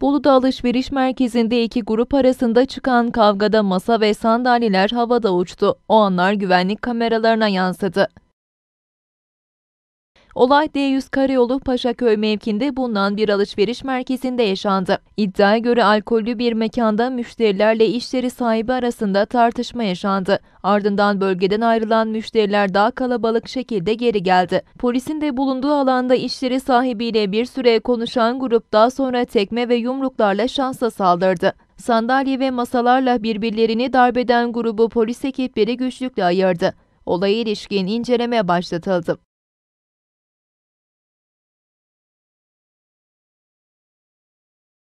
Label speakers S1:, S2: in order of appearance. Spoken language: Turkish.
S1: Bolu'da alışveriş merkezinde iki grup arasında çıkan kavgada masa ve sandalyeler havada uçtu. O anlar güvenlik kameralarına yansıdı. Olay D100 Karayolu Paşaköy mevkinde bulunan bir alışveriş merkezinde yaşandı. İddiaya göre alkollü bir mekanda müşterilerle işleri sahibi arasında tartışma yaşandı. Ardından bölgeden ayrılan müşteriler daha kalabalık şekilde geri geldi. Polisin de bulunduğu alanda işleri sahibiyle bir süre konuşan grup daha sonra tekme ve yumruklarla şansa saldırdı. Sandalye ve masalarla birbirlerini darbeden grubu polis ekipleri güçlükle ayırdı. Olaya ilişkin inceleme başlatıldı.